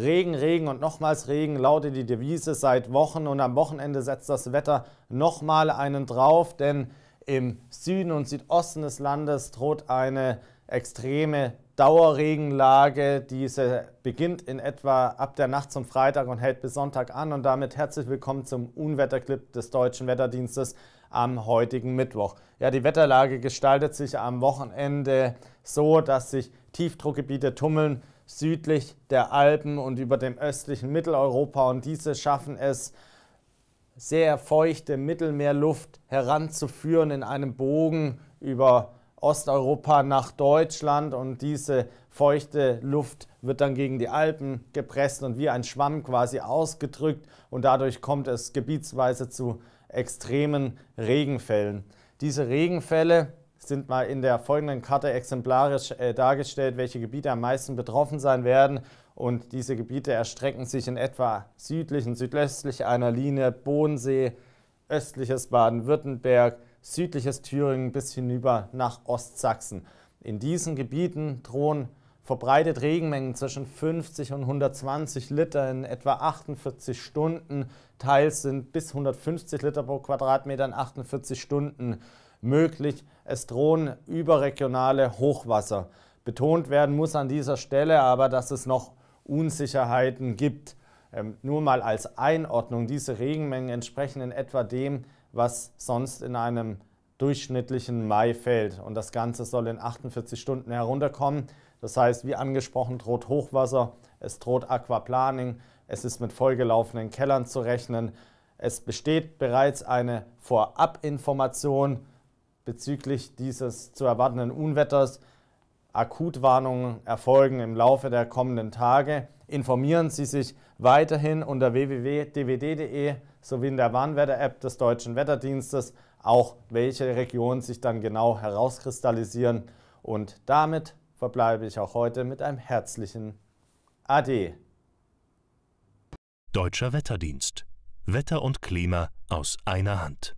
Regen, Regen und nochmals Regen lautet die Devise seit Wochen und am Wochenende setzt das Wetter nochmal einen drauf, denn im Süden und Südosten des Landes droht eine extreme Dauerregenlage. Diese beginnt in etwa ab der Nacht zum Freitag und hält bis Sonntag an. Und damit herzlich willkommen zum Unwetterclip des Deutschen Wetterdienstes am heutigen Mittwoch. Ja, die Wetterlage gestaltet sich am Wochenende so, dass sich Tiefdruckgebiete tummeln südlich der Alpen und über dem östlichen Mitteleuropa. Und diese schaffen es, sehr feuchte Mittelmeerluft heranzuführen in einem Bogen über Osteuropa nach Deutschland und diese feuchte Luft wird dann gegen die Alpen gepresst und wie ein Schwamm quasi ausgedrückt und dadurch kommt es gebietsweise zu extremen Regenfällen. Diese Regenfälle sind mal in der folgenden Karte exemplarisch äh, dargestellt, welche Gebiete am meisten betroffen sein werden. Und diese Gebiete erstrecken sich in etwa südlich und südöstlich einer Linie Bodensee, östliches Baden-Württemberg, südliches Thüringen bis hinüber nach Ostsachsen. In diesen Gebieten drohen verbreitet Regenmengen zwischen 50 und 120 Liter in etwa 48 Stunden. Teils sind bis 150 Liter pro Quadratmeter in 48 Stunden möglich. Es drohen überregionale Hochwasser. Betont werden muss an dieser Stelle aber, dass es noch Unsicherheiten gibt. Ähm, nur mal als Einordnung, diese Regenmengen entsprechen in etwa dem, was sonst in einem durchschnittlichen Mai fällt. Und das Ganze soll in 48 Stunden herunterkommen. Das heißt, wie angesprochen, droht Hochwasser, es droht Aquaplaning, es ist mit vollgelaufenen Kellern zu rechnen. Es besteht bereits eine Vorabinformation bezüglich dieses zu erwartenden Unwetters Akutwarnungen erfolgen im Laufe der kommenden Tage. Informieren Sie sich weiterhin unter www.dwd.de sowie in der Warnwetter-App des Deutschen Wetterdienstes, auch welche Regionen sich dann genau herauskristallisieren. Und damit verbleibe ich auch heute mit einem herzlichen Ade. Deutscher Wetterdienst. Wetter und Klima aus einer Hand.